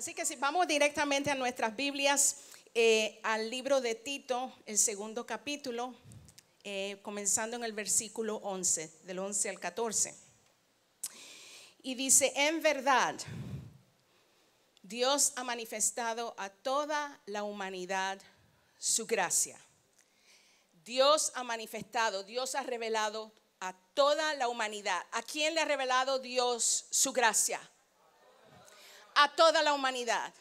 Así que si vamos directamente a nuestras Biblias, eh, al libro de Tito, el segundo capítulo, eh, comenzando en el versículo 11, del 11 al 14. Y dice, en verdad, Dios ha manifestado a toda la humanidad su gracia. Dios ha manifestado, Dios ha revelado a toda la humanidad. ¿A quién le ha revelado Dios su gracia? a toda la humanidad.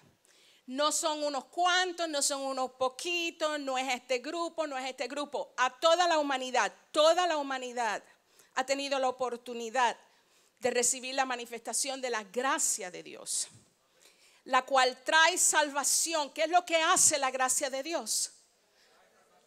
No son unos cuantos, no son unos poquitos, no es este grupo, no es este grupo. A toda la humanidad, toda la humanidad ha tenido la oportunidad de recibir la manifestación de la gracia de Dios, la cual trae salvación. ¿Qué es lo que hace la gracia de Dios?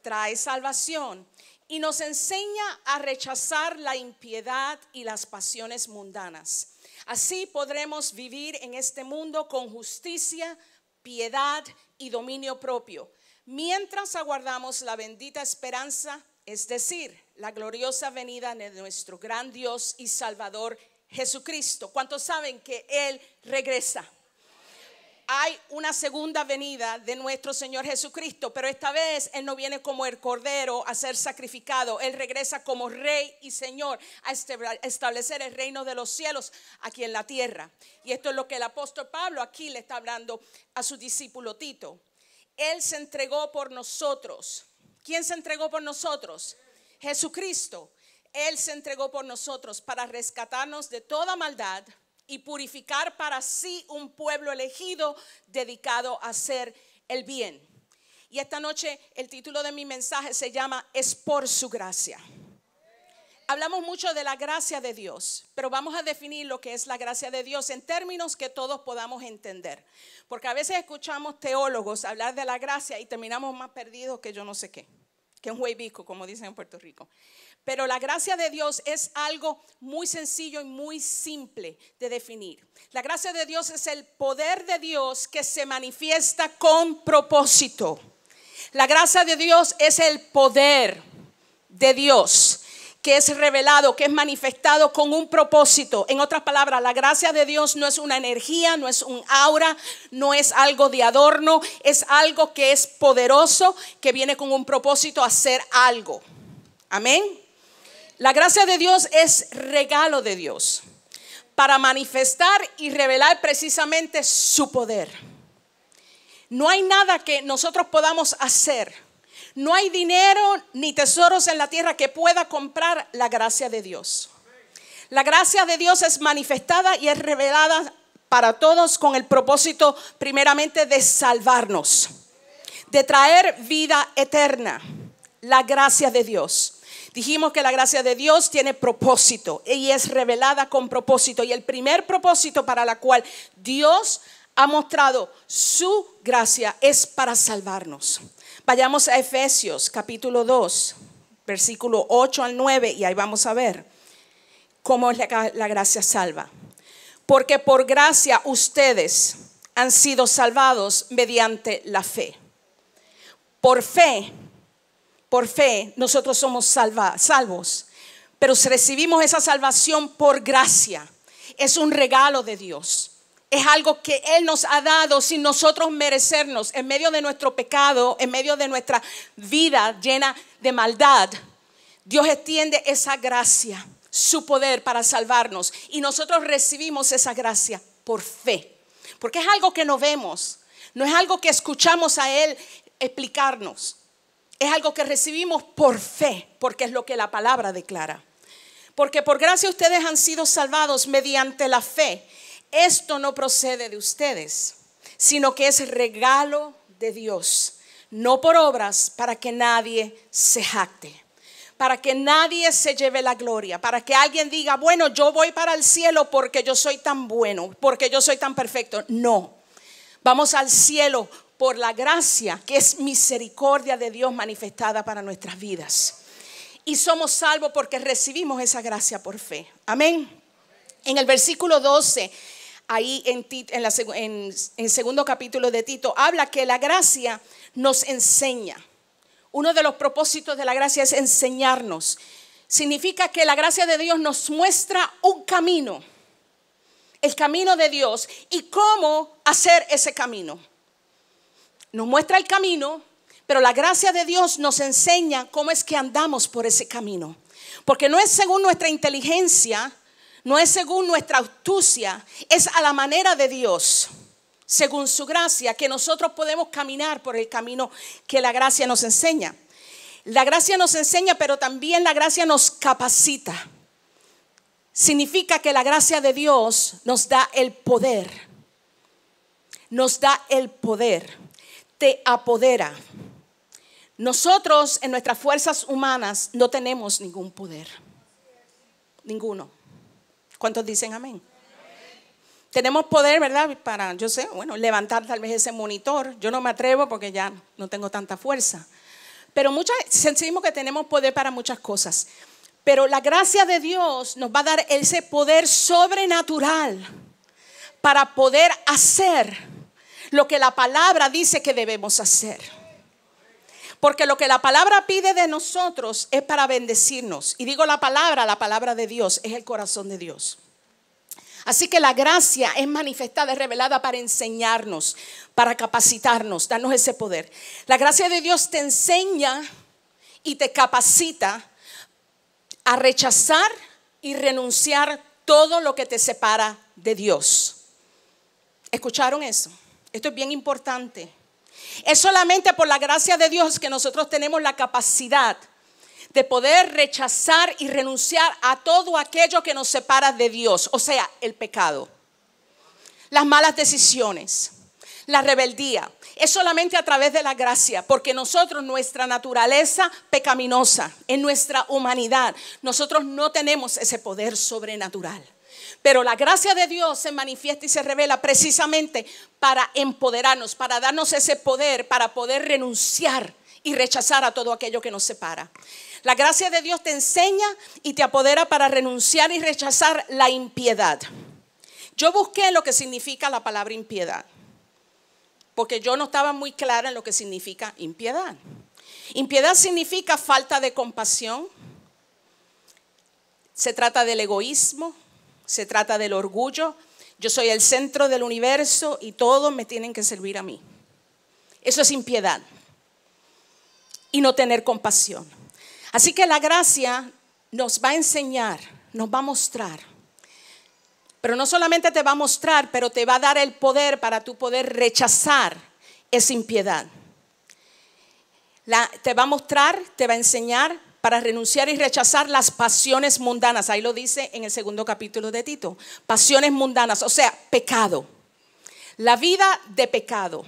Trae salvación y nos enseña a rechazar la impiedad y las pasiones mundanas. Así podremos vivir en este mundo con justicia, piedad y dominio propio, mientras aguardamos la bendita esperanza, es decir, la gloriosa venida de nuestro gran Dios y Salvador Jesucristo. ¿Cuántos saben que Él regresa? hay una segunda venida de nuestro Señor Jesucristo, pero esta vez Él no viene como el cordero a ser sacrificado, Él regresa como rey y Señor a establecer el reino de los cielos aquí en la tierra. Y esto es lo que el apóstol Pablo aquí le está hablando a su discípulo Tito. Él se entregó por nosotros. ¿Quién se entregó por nosotros? Jesucristo. Él se entregó por nosotros para rescatarnos de toda maldad y purificar para sí un pueblo elegido dedicado a hacer el bien. Y esta noche el título de mi mensaje se llama Es por su gracia. Hablamos mucho de la gracia de Dios, pero vamos a definir lo que es la gracia de Dios en términos que todos podamos entender. Porque a veces escuchamos teólogos hablar de la gracia y terminamos más perdidos que yo no sé qué que es un huevico, como dicen en Puerto Rico. Pero la gracia de Dios es algo muy sencillo y muy simple de definir. La gracia de Dios es el poder de Dios que se manifiesta con propósito. La gracia de Dios es el poder de Dios que es revelado, que es manifestado con un propósito. En otras palabras, la gracia de Dios no es una energía, no es un aura, no es algo de adorno, es algo que es poderoso, que viene con un propósito a hacer algo. Amén. La gracia de Dios es regalo de Dios para manifestar y revelar precisamente su poder. No hay nada que nosotros podamos hacer no hay dinero ni tesoros en la tierra que pueda comprar la gracia de Dios. La gracia de Dios es manifestada y es revelada para todos con el propósito primeramente de salvarnos, de traer vida eterna. La gracia de Dios. Dijimos que la gracia de Dios tiene propósito y es revelada con propósito. Y el primer propósito para la cual Dios ha mostrado su gracia es para salvarnos vayamos a Efesios capítulo 2, versículo 8 al 9, y ahí vamos a ver cómo es la, gracia salva. Porque por gracia ustedes han sido salvados mediante la fe. Por fe, por fe, nosotros somos salvos, pero recibimos esa salvación por gracia. Es un regalo de Dios es algo que Él nos ha dado sin nosotros merecernos, en medio de nuestro pecado, en medio de nuestra vida llena de maldad. Dios extiende esa gracia, su poder para salvarnos. Y nosotros recibimos esa gracia por fe. Porque es algo que no vemos, no es algo que escuchamos a Él explicarnos. Es algo que recibimos por fe, porque es lo que la palabra declara. Porque por gracia ustedes han sido salvados mediante la fe esto no procede de ustedes, sino que es regalo de Dios, no por obras para que nadie se jacte para que nadie se lleve la gloria, para que alguien diga, bueno, yo voy para el cielo porque yo soy tan bueno, porque yo soy tan perfecto. No, vamos al cielo por la gracia, que es misericordia de Dios manifestada para nuestras vidas. Y somos salvos porque recibimos esa gracia por fe. Amén. En el versículo 12 ahí en, el segundo capítulo de Tito, habla que la gracia nos enseña. Uno de los propósitos de la gracia es enseñarnos. Significa que la gracia de Dios nos muestra un camino, el camino de Dios y cómo hacer ese camino. Nos muestra el camino, pero la gracia de Dios nos enseña cómo es que andamos por ese camino. Porque no es según nuestra inteligencia, no es según nuestra astucia, es a la manera de Dios, según su gracia, que nosotros podemos caminar por el camino que la gracia nos enseña. La gracia nos enseña, pero también la gracia nos capacita. Significa que la gracia de Dios nos da el poder. Nos da el poder. Te apodera. Nosotros en nuestras fuerzas humanas no tenemos ningún poder. Ninguno. ¿Cuántos dicen amén? Tenemos poder, ¿verdad? Para, yo sé, bueno, levantar tal vez ese monitor. Yo no me atrevo porque ya no tengo tanta fuerza. Pero muchas, sentimos que tenemos poder para muchas cosas. Pero la gracia de Dios nos va a dar ese poder sobrenatural para poder hacer lo que la palabra dice que debemos hacer. Porque lo que la palabra pide de nosotros es para bendecirnos. Y digo la palabra, la palabra de Dios, es el corazón de Dios. Así que la gracia es manifestada, es revelada para enseñarnos, para capacitarnos, darnos ese poder. La gracia de Dios te enseña y te capacita a rechazar y renunciar todo lo que te separa de Dios. ¿Escucharon eso? Esto es bien importante. Es solamente por la gracia de Dios que nosotros tenemos la capacidad de poder rechazar y renunciar a todo aquello que nos separa de Dios, o sea, el pecado, las malas decisiones, la rebeldía. Es solamente a través de la gracia, porque nosotros, nuestra naturaleza pecaminosa, en nuestra humanidad, nosotros no tenemos ese poder sobrenatural. Pero la gracia de Dios se manifiesta y se revela precisamente para empoderarnos, para darnos ese poder, para poder renunciar y rechazar a todo aquello que nos separa. La gracia de Dios te enseña y te apodera para renunciar y rechazar la impiedad. Yo busqué lo que significa la palabra impiedad, porque yo no estaba muy clara en lo que significa impiedad. Impiedad significa falta de compasión, se trata del egoísmo, se trata del orgullo. Yo soy el centro del universo y todos me tienen que servir a mí. Eso es impiedad y no tener compasión. Así que la gracia nos va a enseñar, nos va a mostrar. Pero no solamente te va a mostrar, pero te va a dar el poder para tú poder rechazar esa impiedad. La, te va a mostrar, te va a enseñar, para renunciar y rechazar las pasiones mundanas. Ahí lo dice en el segundo capítulo de Tito. Pasiones mundanas, o sea, pecado. La vida de pecado.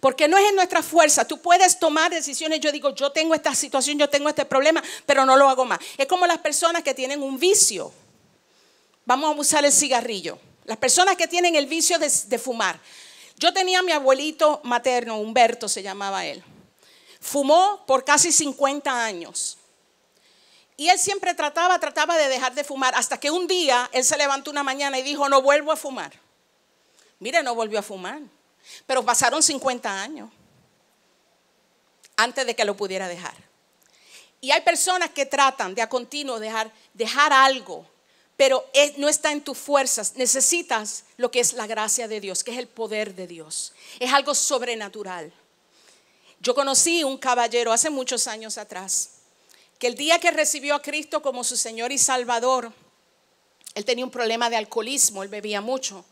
Porque no es en nuestra fuerza. Tú puedes tomar decisiones. Yo digo, yo tengo esta situación, yo tengo este problema, pero no lo hago más. Es como las personas que tienen un vicio. Vamos a usar el cigarrillo. Las personas que tienen el vicio de, fumar. Yo tenía a mi abuelito materno, Humberto se llamaba él. Fumó por casi 50 años. Y él siempre trataba, trataba de dejar de fumar, hasta que un día él se levantó una mañana y dijo, no vuelvo a fumar. Mire, no volvió a fumar. Pero pasaron 50 años antes de que lo pudiera dejar. Y hay personas que tratan de a continuo dejar, dejar algo, pero no está en tus fuerzas. Necesitas lo que es la gracia de Dios, que es el poder de Dios. Es algo sobrenatural. Yo conocí un caballero hace muchos años atrás, que el día que recibió a Cristo como su Señor y Salvador, él tenía un problema de alcoholismo, él bebía mucho.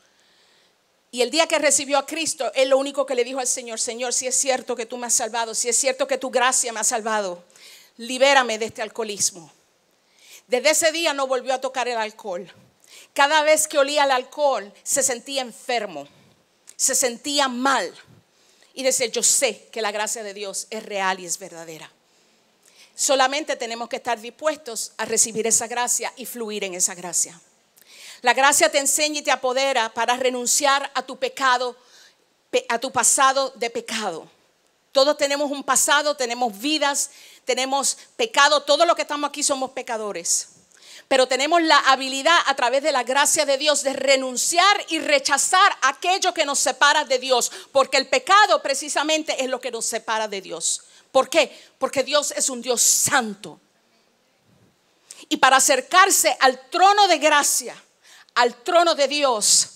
Y el día que recibió a Cristo, él lo único que le dijo al Señor, Señor, si es cierto que tú me has salvado, si es cierto que tu gracia me ha salvado, libérame de este alcoholismo. Desde ese día no volvió a tocar el alcohol. Cada vez que olía el alcohol, se sentía enfermo, se sentía mal y decir, yo sé que la gracia de Dios es real y es verdadera. Solamente tenemos que estar dispuestos a recibir esa gracia y fluir en esa gracia. La gracia te enseña y te apodera para renunciar a tu pecado, a tu pasado de pecado. Todos tenemos un pasado, tenemos vidas, tenemos pecado, Todos los que estamos aquí somos pecadores pero tenemos la habilidad a través de la gracia de Dios de renunciar y rechazar aquello que nos separa de Dios, porque el pecado precisamente es lo que nos separa de Dios. ¿Por qué? Porque Dios es un Dios santo. Y para acercarse al trono de gracia, al trono de Dios,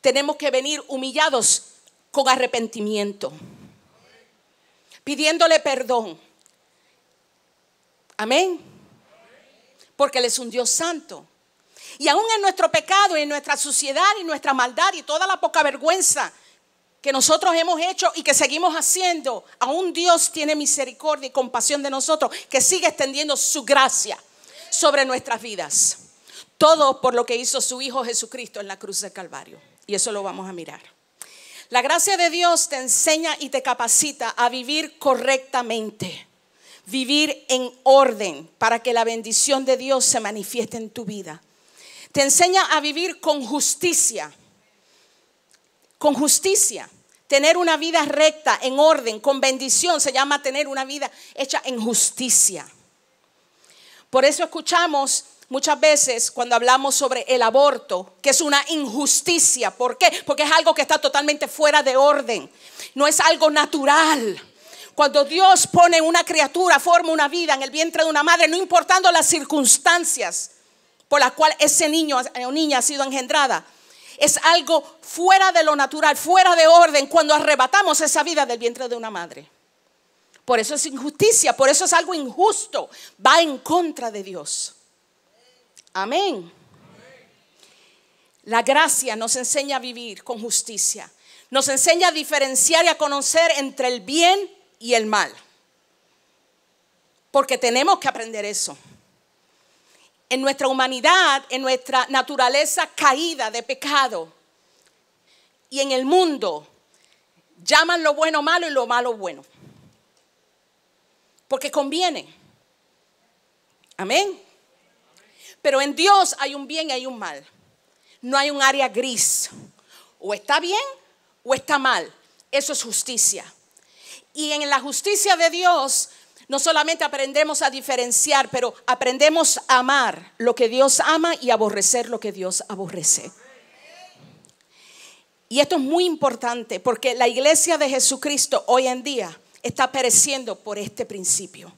tenemos que venir humillados con arrepentimiento, pidiéndole perdón. Amén porque Él es un Dios santo. Y aún en nuestro pecado, y en nuestra suciedad y nuestra maldad y toda la poca vergüenza que nosotros hemos hecho y que seguimos haciendo, aún Dios tiene misericordia y compasión de nosotros, que sigue extendiendo su gracia sobre nuestras vidas. Todo por lo que hizo su Hijo Jesucristo en la cruz del Calvario. Y eso lo vamos a mirar. La gracia de Dios te enseña y te capacita a vivir correctamente vivir en orden para que la bendición de Dios se manifieste en tu vida. Te enseña a vivir con justicia, con justicia. Tener una vida recta, en orden, con bendición, se llama tener una vida hecha en justicia. Por eso escuchamos muchas veces cuando hablamos sobre el aborto, que es una injusticia. ¿Por qué? Porque es algo que está totalmente fuera de orden. No es algo natural. Cuando Dios pone una criatura, forma una vida en el vientre de una madre, no importando las circunstancias por las cuales ese niño o niña ha sido engendrada, es algo fuera de lo natural, fuera de orden, cuando arrebatamos esa vida del vientre de una madre. Por eso es injusticia, por eso es algo injusto, va en contra de Dios. Amén. La gracia nos enseña a vivir con justicia, nos enseña a diferenciar y a conocer entre el bien y el mal. Porque tenemos que aprender eso. En nuestra humanidad, en nuestra naturaleza caída de pecado y en el mundo, llaman lo bueno malo y lo malo bueno. Porque conviene. Amén. Pero en Dios hay un bien y hay un mal. No hay un área gris. O está bien o está mal. Eso es justicia. Y en la justicia de Dios no solamente aprendemos a diferenciar, pero aprendemos a amar lo que Dios ama y aborrecer lo que Dios aborrece. Y esto es muy importante porque la iglesia de Jesucristo hoy en día está pereciendo por este principio.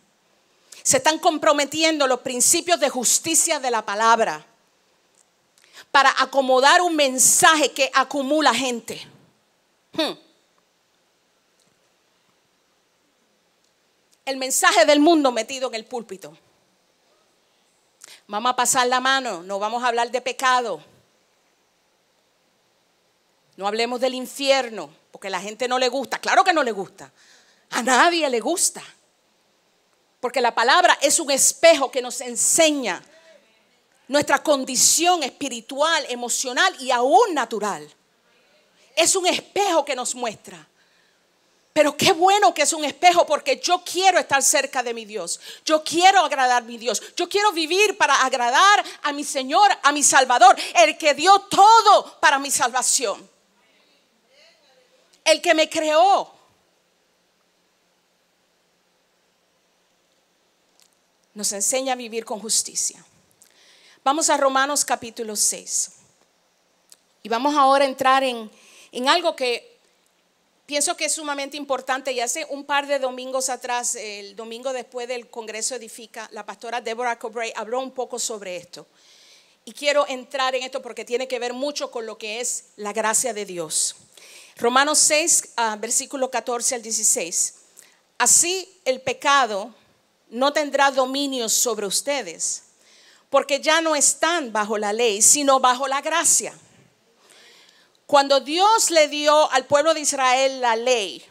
Se están comprometiendo los principios de justicia de la palabra para acomodar un mensaje que acumula gente. Hmm. el mensaje del mundo metido en el púlpito. Vamos a pasar la mano, no vamos a hablar de pecado. No hablemos del infierno, porque a la gente no le gusta. Claro que no le gusta. A nadie le gusta. Porque la palabra es un espejo que nos enseña nuestra condición espiritual, emocional y aún natural. Es un espejo que nos muestra. Pero qué bueno que es un espejo porque yo quiero estar cerca de mi Dios. Yo quiero agradar a mi Dios. Yo quiero vivir para agradar a mi Señor, a mi Salvador, el que dio todo para mi salvación. El que me creó. Nos enseña a vivir con justicia. Vamos a Romanos capítulo 6. Y vamos ahora a entrar en, en algo que pienso que es sumamente importante y hace un par de domingos atrás, el domingo después del Congreso Edifica, la pastora Deborah Cobray habló un poco sobre esto. Y quiero entrar en esto porque tiene que ver mucho con lo que es la gracia de Dios. Romanos 6, ah, versículo 14 al 16. Así el pecado no tendrá dominio sobre ustedes, porque ya no están bajo la ley, sino bajo la gracia. Cuando Dios le dio al pueblo de Israel la ley,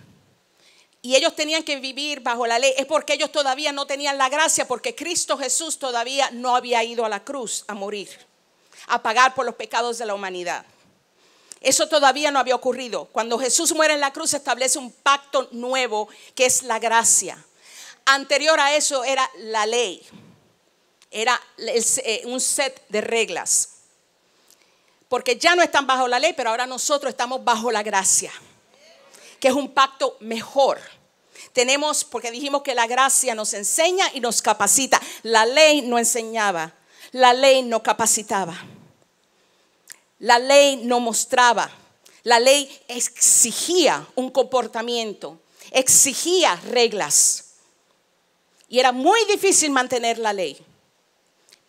y ellos tenían que vivir bajo la ley, es porque ellos todavía no tenían la gracia, porque Cristo Jesús todavía no había ido a la cruz a morir, a pagar por los pecados de la humanidad. Eso todavía no había ocurrido. Cuando Jesús muere en la cruz establece un pacto nuevo que es la gracia. Anterior a eso era la ley, era eh, un set de reglas porque ya no están bajo la ley, pero ahora nosotros estamos bajo la gracia, que es un pacto mejor. Tenemos, porque dijimos que la gracia nos enseña y nos capacita. La ley no enseñaba, la ley no capacitaba, la ley no mostraba, la ley exigía un comportamiento, exigía reglas. Y era muy difícil mantener la ley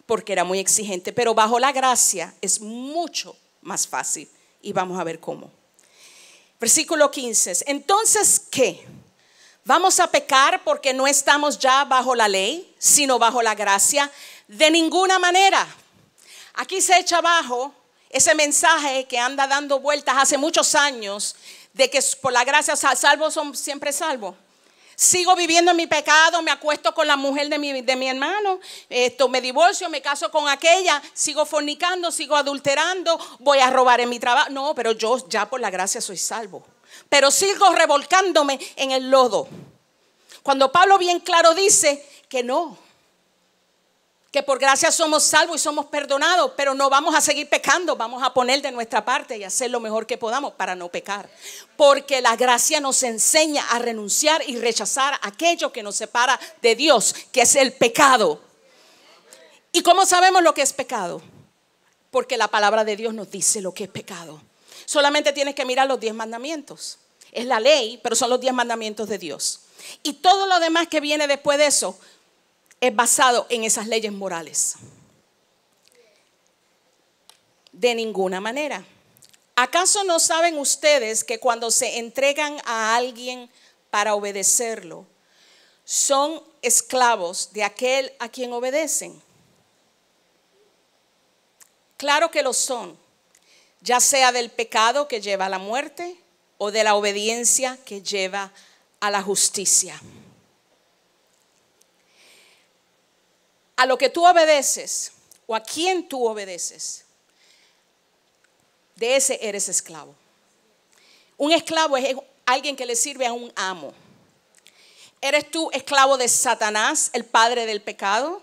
porque era muy exigente, pero bajo la gracia es mucho más fácil y vamos a ver cómo. Versículo 15. Entonces, ¿qué? ¿Vamos a pecar porque no estamos ya bajo la ley, sino bajo la gracia? De ninguna manera. Aquí se echa abajo ese mensaje que anda dando vueltas hace muchos años de que por la gracia salvo son siempre salvos. Sigo viviendo en mi pecado, me acuesto con la mujer de mi, de mi hermano, esto, me divorcio, me caso con aquella, sigo fornicando, sigo adulterando, voy a robar en mi trabajo. No, pero yo ya por la gracia soy salvo. Pero sigo revolcándome en el lodo. Cuando Pablo bien claro dice que no, que por gracia somos salvos y somos perdonados, pero no vamos a seguir pecando, vamos a poner de nuestra parte y hacer lo mejor que podamos para no pecar. Porque la gracia nos enseña a renunciar y rechazar aquello que nos separa de Dios, que es el pecado. ¿Y cómo sabemos lo que es pecado? Porque la palabra de Dios nos dice lo que es pecado. Solamente tienes que mirar los diez mandamientos. Es la ley, pero son los diez mandamientos de Dios. Y todo lo demás que viene después de eso es basado en esas leyes morales. De ninguna manera. ¿Acaso no saben ustedes que cuando se entregan a alguien para obedecerlo, son esclavos de aquel a quien obedecen? Claro que lo son, ya sea del pecado que lleva a la muerte o de la obediencia que lleva a la justicia. a lo que tú obedeces o a quien tú obedeces, de ese eres esclavo. Un esclavo es alguien que le sirve a un amo. ¿Eres tú esclavo de Satanás, el padre del pecado,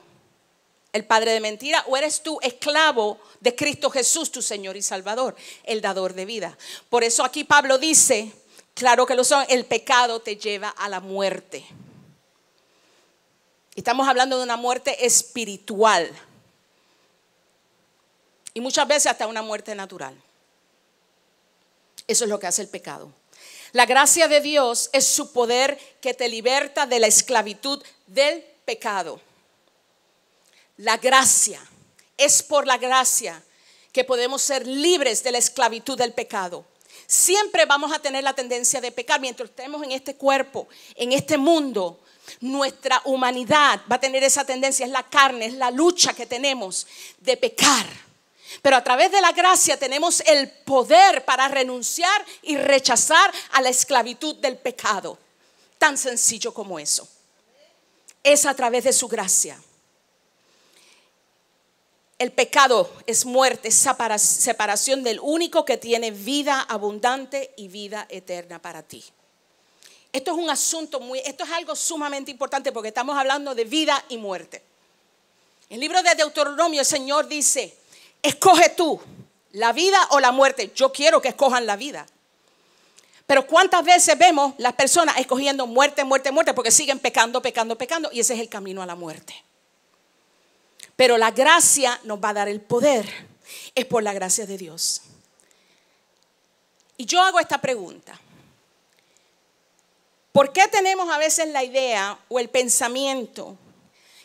el padre de mentira? ¿O eres tú esclavo de Cristo Jesús, tu Señor y Salvador, el dador de vida? Por eso aquí Pablo dice, claro que lo son, el pecado te lleva a la muerte. Estamos hablando de una muerte espiritual. Y muchas veces hasta una muerte natural. Eso es lo que hace el pecado. La gracia de Dios es su poder que te liberta de la esclavitud del pecado. La gracia. Es por la gracia que podemos ser libres de la esclavitud del pecado. Siempre vamos a tener la tendencia de pecar mientras estemos en este cuerpo, en este mundo. Nuestra humanidad va a tener esa tendencia, es la carne, es la lucha que tenemos de pecar. Pero a través de la gracia tenemos el poder para renunciar y rechazar a la esclavitud del pecado. Tan sencillo como eso. Es a través de su gracia. El pecado es muerte, es separación del único que tiene vida abundante y vida eterna para ti. Esto es un asunto muy, esto es algo sumamente importante porque estamos hablando de vida y muerte. En el libro de Deuteronomio el Señor dice, escoge tú la vida o la muerte. Yo quiero que escojan la vida. Pero ¿cuántas veces vemos las personas escogiendo muerte, muerte, muerte? Porque siguen pecando, pecando, pecando. Y ese es el camino a la muerte. Pero la gracia nos va a dar el poder. Es por la gracia de Dios. Y yo hago esta pregunta. ¿Por qué tenemos a veces la idea o el pensamiento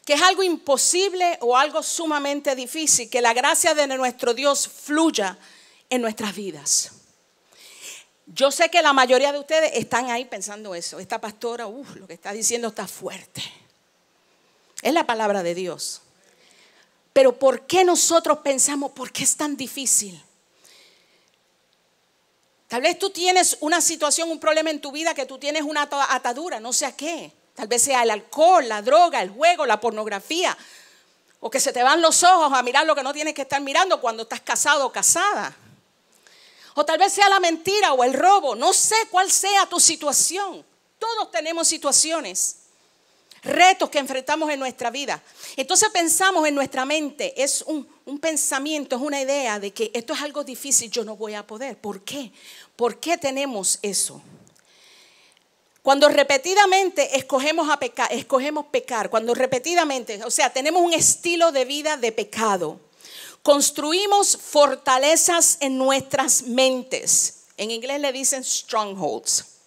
que es algo imposible o algo sumamente difícil, que la gracia de nuestro Dios fluya en nuestras vidas? Yo sé que la mayoría de ustedes están ahí pensando eso. Esta pastora, uff, lo que está diciendo está fuerte. Es la palabra de Dios. Pero ¿por qué nosotros pensamos, por qué es tan difícil? Tal vez tú tienes una situación, un problema en tu vida que tú tienes una atadura, no sé a qué. Tal vez sea el alcohol, la droga, el juego, la pornografía. O que se te van los ojos a mirar lo que no tienes que estar mirando cuando estás casado o casada. O tal vez sea la mentira o el robo. No sé cuál sea tu situación. Todos tenemos situaciones retos que enfrentamos en nuestra vida. Entonces pensamos en nuestra mente, es un, pensamiento, es una idea de que esto es algo difícil, yo no voy a poder. ¿Por qué? ¿Por qué tenemos eso? Cuando repetidamente escogemos, a pecar, escogemos pecar, cuando repetidamente, o sea, tenemos un estilo de vida de pecado, construimos fortalezas en nuestras mentes. En inglés le dicen strongholds.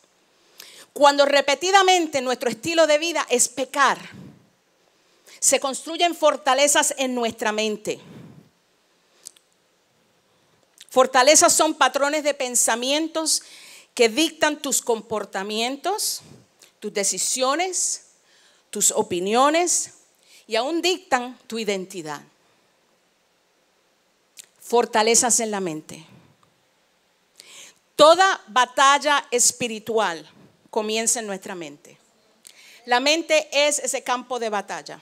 Cuando repetidamente nuestro estilo de vida es pecar, se construyen fortalezas en nuestra mente. Fortalezas son patrones de pensamientos que dictan tus comportamientos, tus decisiones, tus opiniones y aún dictan tu identidad. Fortalezas en la mente. Toda batalla espiritual comienza en nuestra mente. La mente es ese campo de batalla.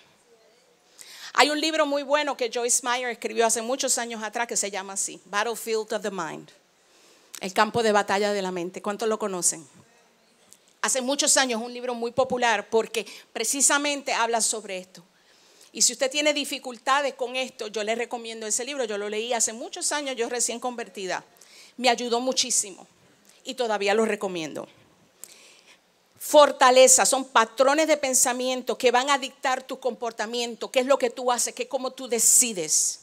Hay un libro muy bueno que Joyce Meyer escribió hace muchos años atrás que se llama así, Battlefield of the Mind, el campo de batalla de la mente. ¿Cuántos lo conocen? Hace muchos años un libro muy popular porque precisamente habla sobre esto. Y si usted tiene dificultades con esto, yo le recomiendo ese libro. Yo lo leí hace muchos años, yo recién convertida. Me ayudó muchísimo y todavía lo recomiendo fortalezas, son patrones de pensamiento que van a dictar tu comportamiento, qué es lo que tú haces, qué cómo tú decides.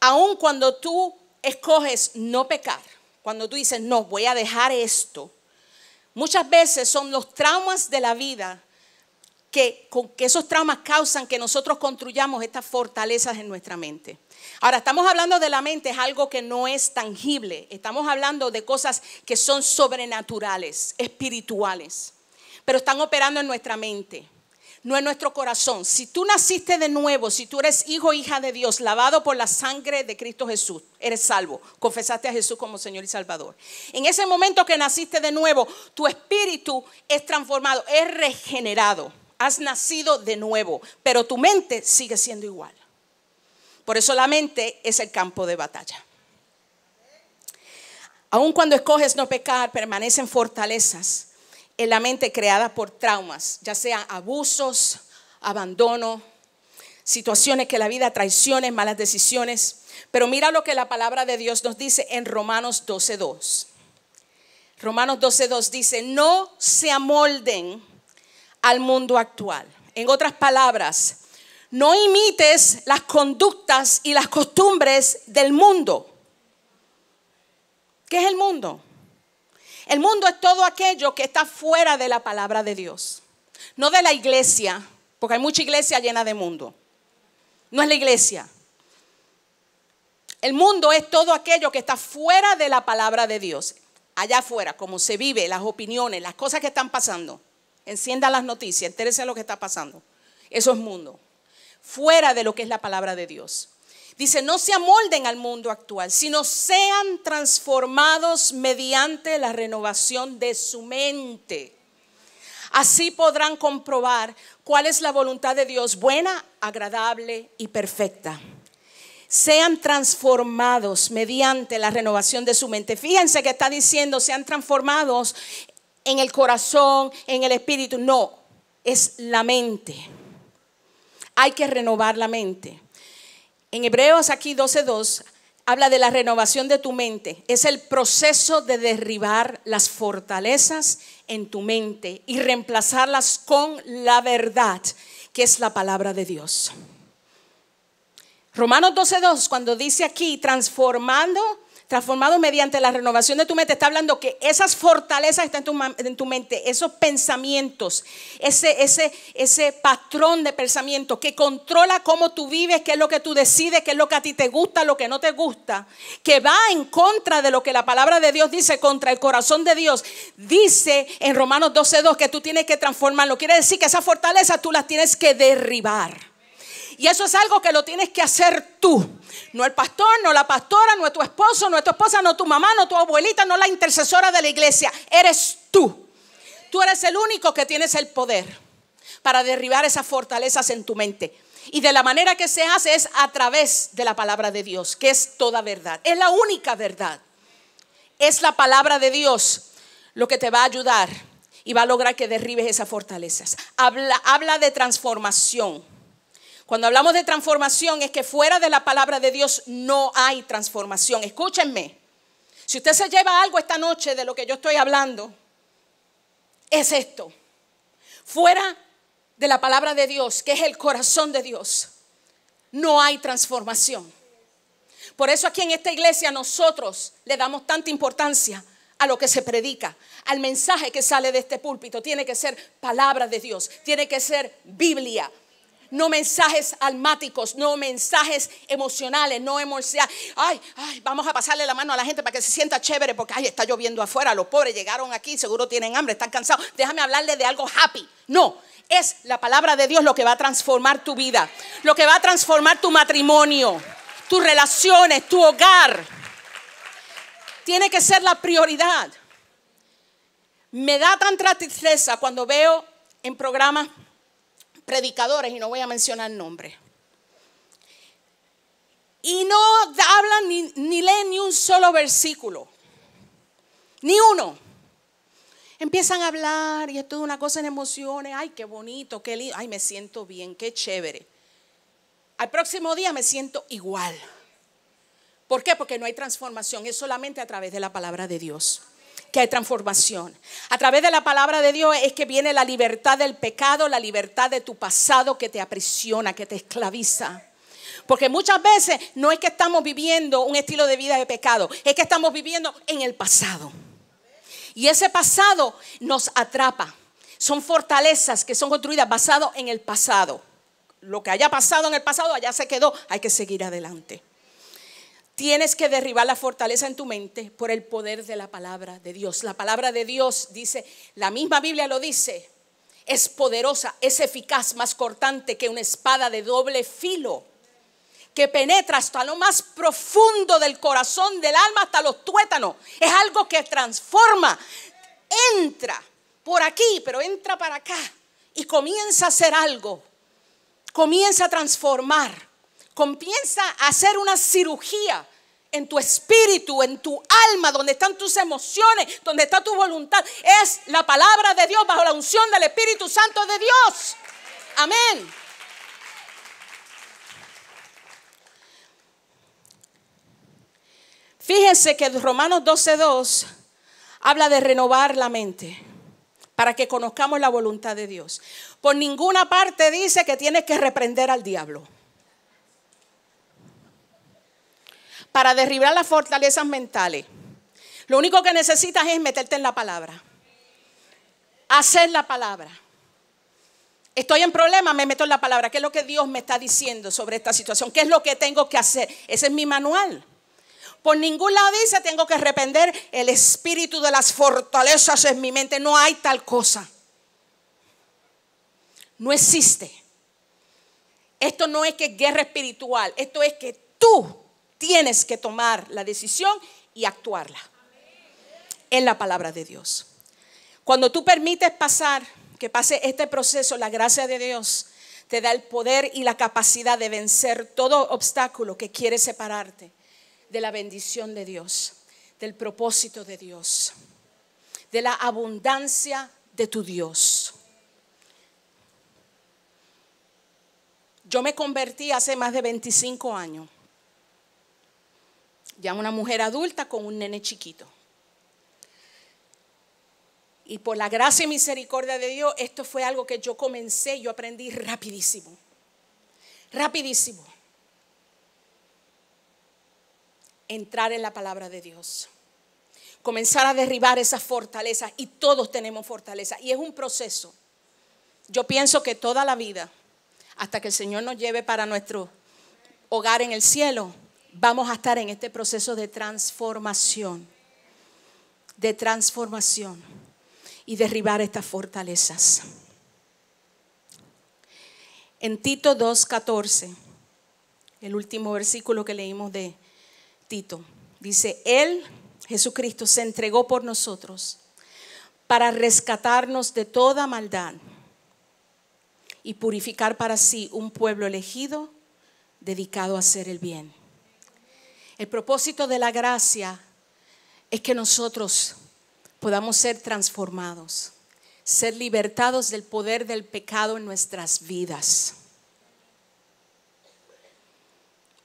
Aun cuando tú escoges no pecar, cuando tú dices, no, voy a dejar esto, muchas veces son los traumas de la vida que, con, que esos traumas causan que nosotros construyamos estas fortalezas en nuestra mente. Ahora, estamos hablando de la mente, es algo que no es tangible. Estamos hablando de cosas que son sobrenaturales, espirituales, pero están operando en nuestra mente, no en nuestro corazón. Si tú naciste de nuevo, si tú eres hijo o hija de Dios, lavado por la sangre de Cristo Jesús, eres salvo. Confesaste a Jesús como Señor y Salvador. En ese momento que naciste de nuevo, tu espíritu es transformado, es regenerado. Has nacido de nuevo, pero tu mente sigue siendo igual. Por eso la mente es el campo de batalla. Aun cuando escoges no pecar, permanecen fortalezas en la mente creada por traumas, ya sea abusos, abandono, situaciones que la vida, traiciones, malas decisiones. Pero mira lo que la palabra de Dios nos dice en Romanos 12.2. Romanos 12.2 dice, no se amolden al mundo actual. En otras palabras, no imites las conductas y las costumbres del mundo. ¿Qué es el mundo? El mundo es todo aquello que está fuera de la palabra de Dios, no de la iglesia, porque hay mucha iglesia llena de mundo. No es la iglesia. El mundo es todo aquello que está fuera de la palabra de Dios. Allá afuera, como se vive, las opiniones, las cosas que están pasando. Encienda las noticias, entérese lo que está pasando. Eso es mundo fuera de lo que es la palabra de Dios. Dice, no se amolden al mundo actual, sino sean transformados mediante la renovación de su mente. Así podrán comprobar cuál es la voluntad de Dios, buena, agradable y perfecta. Sean transformados mediante la renovación de su mente. Fíjense que está diciendo, sean transformados en el corazón, en el espíritu. No, es la mente hay que renovar la mente. En Hebreos aquí 12.2 habla de la renovación de tu mente. Es el proceso de derribar las fortalezas en tu mente y reemplazarlas con la verdad, que es la palabra de Dios. Romanos 12.2, cuando dice aquí, transformando transformado mediante la renovación de tu mente, está hablando que esas fortalezas están en tu, mente, esos pensamientos, ese, ese, ese patrón de pensamiento que controla cómo tú vives, qué es lo que tú decides, qué es lo que a ti te gusta, lo que no te gusta, que va en contra de lo que la palabra de Dios dice, contra el corazón de Dios. Dice en Romanos 12.2 que tú tienes que transformarlo. Quiere decir que esas fortalezas tú las tienes que derribar. Y eso es algo que lo tienes que hacer tú. No el pastor, no la pastora, no tu esposo, no tu esposa, no tu mamá, no tu abuelita, no la intercesora de la iglesia. Eres tú. Tú eres el único que tienes el poder para derribar esas fortalezas en tu mente. Y de la manera que se hace es a través de la palabra de Dios, que es toda verdad. Es la única verdad. Es la palabra de Dios lo que te va a ayudar y va a lograr que derribes esas fortalezas. Habla, habla de transformación cuando hablamos de transformación es que fuera de la palabra de Dios no hay transformación. Escúchenme. Si usted se lleva algo esta noche de lo que yo estoy hablando, es esto. Fuera de la palabra de Dios, que es el corazón de Dios, no hay transformación. Por eso aquí en esta iglesia nosotros le damos tanta importancia a lo que se predica, al mensaje que sale de este púlpito. Tiene que ser palabra de Dios, tiene que ser Biblia, no mensajes almáticos, no mensajes emocionales, no emocionales. Ay, ay, vamos a pasarle la mano a la gente para que se sienta chévere porque ay, está lloviendo afuera, los pobres llegaron aquí, seguro tienen hambre, están cansados. Déjame hablarle de algo happy. No, es la palabra de Dios lo que va a transformar tu vida, lo que va a transformar tu matrimonio, tus relaciones, tu hogar. Tiene que ser la prioridad. Me da tanta tristeza cuando veo en programa predicadores y no voy a mencionar nombres. Y no hablan ni, leen ni un solo versículo. Ni uno. Empiezan a hablar y es toda una cosa en emociones. Ay, qué bonito, qué lindo. Ay, me siento bien, qué chévere. Al próximo día me siento igual. ¿Por qué? Porque no hay transformación, es solamente a través de la palabra de Dios que hay transformación. A través de la palabra de Dios es que viene la libertad del pecado, la libertad de tu pasado que te aprisiona, que te esclaviza. Porque muchas veces no es que estamos viviendo un estilo de vida de pecado, es que estamos viviendo en el pasado. Y ese pasado nos atrapa. Son fortalezas que son construidas basadas en el pasado. Lo que haya pasado en el pasado allá se quedó, hay que seguir adelante. Tienes que derribar la fortaleza en tu mente por el poder de la palabra de Dios. La palabra de Dios dice, la misma Biblia lo dice, es poderosa, es eficaz, más cortante que una espada de doble filo, que penetra hasta lo más profundo del corazón, del alma, hasta los tuétanos. Es algo que transforma, entra por aquí, pero entra para acá y comienza a hacer algo, comienza a transformar. Comienza a hacer una cirugía en tu espíritu, en tu alma, donde están tus emociones, donde está tu voluntad. Es la palabra de Dios bajo la unción del Espíritu Santo de Dios. Amén. Fíjense que Romanos 12.2 habla de renovar la mente para que conozcamos la voluntad de Dios. Por ninguna parte dice que tienes que reprender al diablo. para derribar las fortalezas mentales. Lo único que necesitas es meterte en la palabra. Hacer la palabra. Estoy en problema, me meto en la palabra. ¿Qué es lo que Dios me está diciendo sobre esta situación? ¿Qué es lo que tengo que hacer? Ese es mi manual. Por ningún lado dice, tengo que arrepender el espíritu de las fortalezas en mi mente. No hay tal cosa. No existe. Esto no es que guerra espiritual. Esto es que tú tienes que tomar la decisión y actuarla. En la palabra de Dios. Cuando tú permites pasar, que pase este proceso, la gracia de Dios te da el poder y la capacidad de vencer todo obstáculo que quiere separarte de la bendición de Dios, del propósito de Dios, de la abundancia de tu Dios. Yo me convertí hace más de 25 años ya una mujer adulta con un nene chiquito. Y por la gracia y misericordia de Dios, esto fue algo que yo comencé, yo aprendí rapidísimo, rapidísimo. Entrar en la palabra de Dios. Comenzar a derribar esas fortalezas y todos tenemos fortaleza y es un proceso. Yo pienso que toda la vida, hasta que el Señor nos lleve para nuestro hogar en el cielo, vamos a estar en este proceso de transformación, de transformación y derribar estas fortalezas. En Tito 2.14, el último versículo que leímos de Tito, dice, Él, Jesucristo, se entregó por nosotros para rescatarnos de toda maldad y purificar para sí un pueblo elegido dedicado a hacer el bien el propósito de la gracia es que nosotros podamos ser transformados, ser libertados del poder del pecado en nuestras vidas.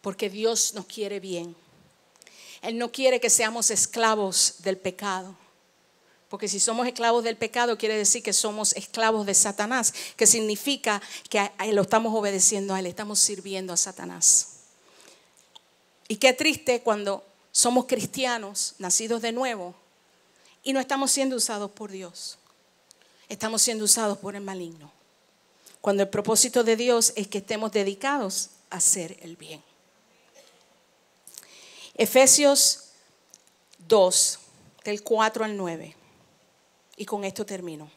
Porque Dios nos quiere bien. Él no quiere que seamos esclavos del pecado. Porque si somos esclavos del pecado, quiere decir que somos esclavos de Satanás, que significa que lo estamos obedeciendo a Él, estamos sirviendo a Satanás. Y qué triste cuando somos cristianos, nacidos de nuevo, y no estamos siendo usados por Dios. Estamos siendo usados por el maligno. Cuando el propósito de Dios es que estemos dedicados a hacer el bien. Efesios 2, del 4 al 9. Y con esto termino.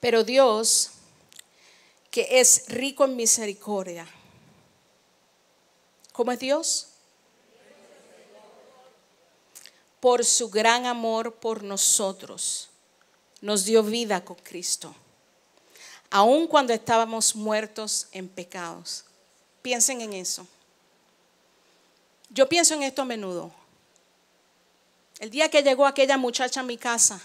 Pero Dios, que es rico en misericordia, ¿Cómo es Dios? Por su gran amor por nosotros, nos dio vida con Cristo, aun cuando estábamos muertos en pecados. Piensen en eso. Yo pienso en esto a menudo. El día que llegó aquella muchacha a mi casa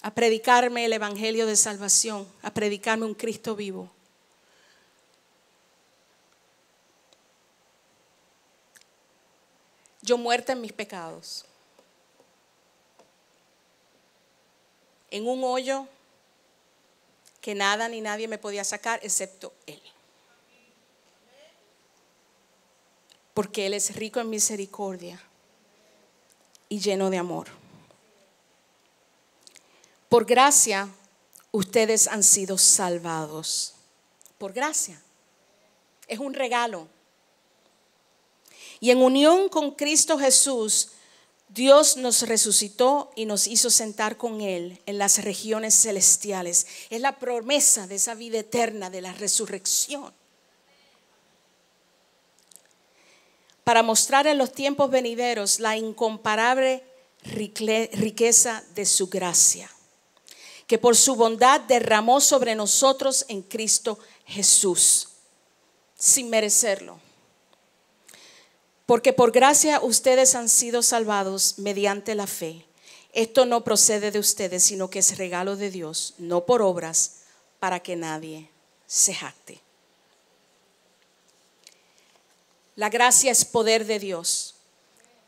a predicarme el Evangelio de Salvación, a predicarme un Cristo vivo, yo muerta en mis pecados, en un hoyo que nada ni nadie me podía sacar excepto Él. Porque Él es rico en misericordia y lleno de amor. Por gracia, ustedes han sido salvados. Por gracia. Es un regalo. Y en unión con Cristo Jesús, Dios nos resucitó y nos hizo sentar con Él en las regiones celestiales. Es la promesa de esa vida eterna, de la resurrección. Para mostrar en los tiempos venideros la incomparable riqueza de su gracia, que por su bondad derramó sobre nosotros en Cristo Jesús, sin merecerlo. Porque por gracia ustedes han sido salvados mediante la fe. Esto no procede de ustedes, sino que es regalo de Dios, no por obras, para que nadie se jacte. La gracia es poder de Dios,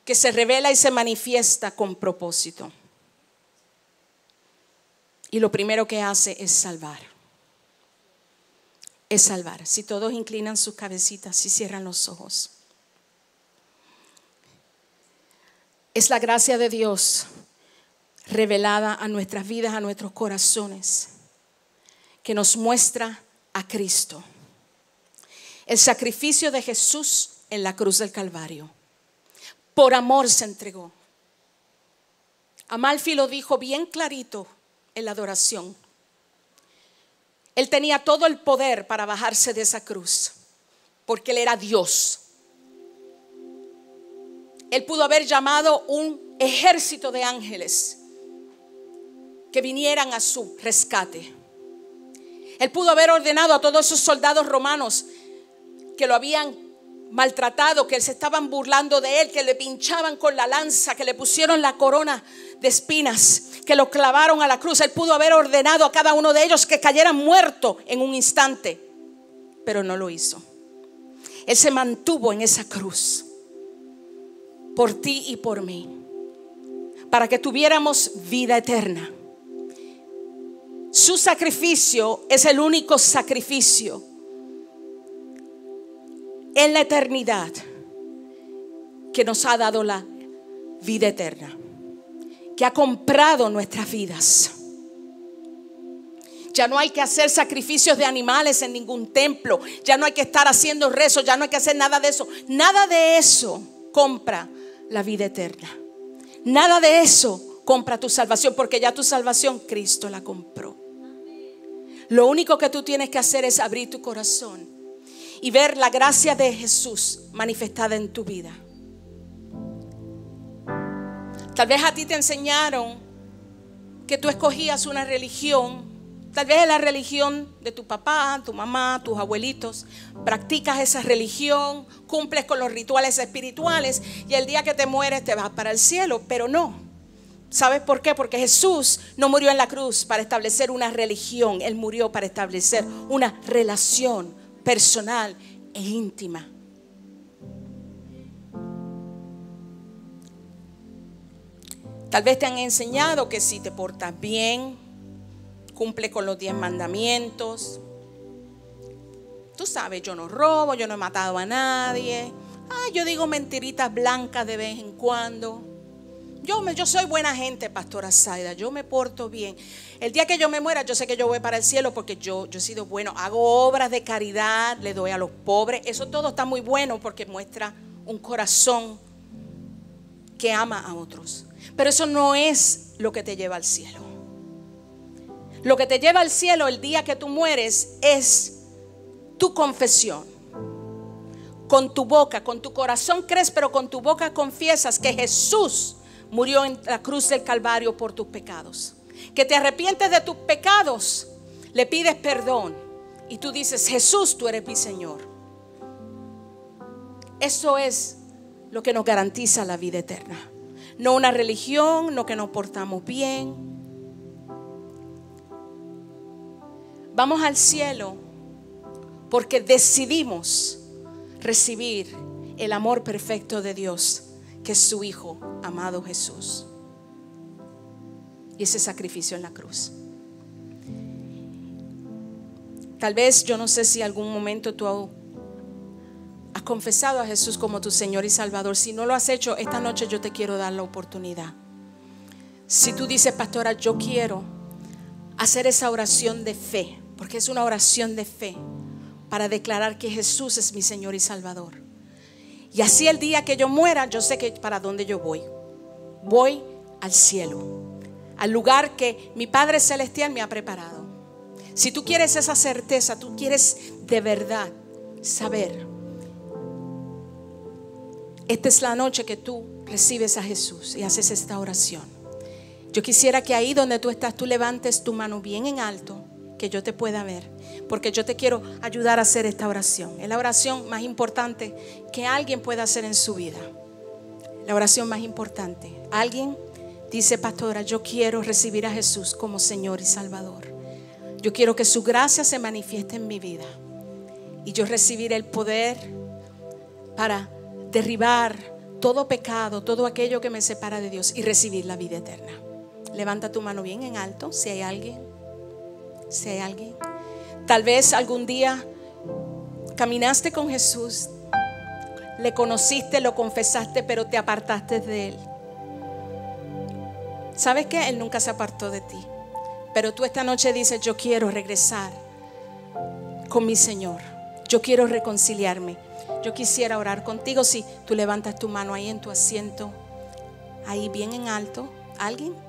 que se revela y se manifiesta con propósito. Y lo primero que hace es salvar. Es salvar. Si todos inclinan sus cabecitas y cierran los ojos. es la gracia de Dios revelada a nuestras vidas, a nuestros corazones, que nos muestra a Cristo. El sacrificio de Jesús en la cruz del Calvario. Por amor se entregó. Amalfi lo dijo bien clarito en la adoración. Él tenía todo el poder para bajarse de esa cruz, porque él era Dios. Él pudo haber llamado un ejército de ángeles que vinieran a su rescate. Él pudo haber ordenado a todos esos soldados romanos que lo habían maltratado, que se estaban burlando de él, que le pinchaban con la lanza, que le pusieron la corona de espinas, que lo clavaron a la cruz. Él pudo haber ordenado a cada uno de ellos que cayera muerto en un instante, pero no lo hizo. Él se mantuvo en esa cruz por ti y por mí, para que tuviéramos vida eterna. Su sacrificio es el único sacrificio en la eternidad que nos ha dado la vida eterna, que ha comprado nuestras vidas. Ya no hay que hacer sacrificios de animales en ningún templo. Ya no hay que estar haciendo rezos. Ya no hay que hacer nada de eso. Nada de eso compra la vida eterna. Nada de eso compra tu salvación, porque ya tu salvación Cristo la compró. Lo único que tú tienes que hacer es abrir tu corazón y ver la gracia de Jesús manifestada en tu vida. Tal vez a ti te enseñaron que tú escogías una religión Tal vez es la religión de tu papá, tu mamá, tus abuelitos. Practicas esa religión, cumples con los rituales espirituales y el día que te mueres te vas para el cielo, pero no. ¿Sabes por qué? Porque Jesús no murió en la cruz para establecer una religión, Él murió para establecer una relación personal e íntima. Tal vez te han enseñado que si te portas bien, cumple con los diez mandamientos. Tú sabes, yo no robo, yo no he matado a nadie. Ah, yo digo mentiritas blancas de vez en cuando. Yo, me, yo soy buena gente, pastora Zaida, yo me porto bien. El día que yo me muera, yo sé que yo voy para el cielo porque yo, yo he sido bueno. Hago obras de caridad, le doy a los pobres. Eso todo está muy bueno porque muestra un corazón que ama a otros. Pero eso no es lo que te lleva al cielo. Lo que te lleva al cielo el día que tú mueres es tu confesión. Con tu boca, con tu corazón crees, pero con tu boca confiesas que Jesús murió en la cruz del Calvario por tus pecados. Que te arrepientes de tus pecados, le pides perdón y tú dices, Jesús, tú eres mi Señor. Eso es lo que nos garantiza la vida eterna. No una religión, no que nos portamos bien, vamos al cielo porque decidimos recibir el amor perfecto de Dios, que es su Hijo, amado Jesús. Y ese sacrificio en la cruz. Tal vez yo no sé si algún momento tú has confesado a Jesús como tu Señor y Salvador. Si no lo has hecho, esta noche yo te quiero dar la oportunidad. Si tú dices, pastora, yo quiero hacer esa oración de fe porque es una oración de fe para declarar que Jesús es mi Señor y Salvador. Y así el día que yo muera, yo sé que para dónde yo voy. Voy al cielo, al lugar que mi Padre Celestial me ha preparado. Si tú quieres esa certeza, tú quieres de verdad saber. Esta es la noche que tú recibes a Jesús y haces esta oración. Yo quisiera que ahí donde tú estás, tú levantes tu mano bien en alto que yo te pueda ver, porque yo te quiero ayudar a hacer esta oración. Es la oración más importante que alguien pueda hacer en su vida. La oración más importante. Alguien dice, pastora, yo quiero recibir a Jesús como Señor y Salvador. Yo quiero que su gracia se manifieste en mi vida. Y yo recibiré el poder para derribar todo pecado, todo aquello que me separa de Dios y recibir la vida eterna. Levanta tu mano bien en alto si hay alguien si hay alguien. Tal vez algún día caminaste con Jesús, le conociste, lo confesaste, pero te apartaste de Él. ¿Sabes qué? Él nunca se apartó de ti. Pero tú esta noche dices, yo quiero regresar con mi Señor. Yo quiero reconciliarme. Yo quisiera orar contigo si tú levantas tu mano ahí en tu asiento, ahí bien en alto. ¿Alguien?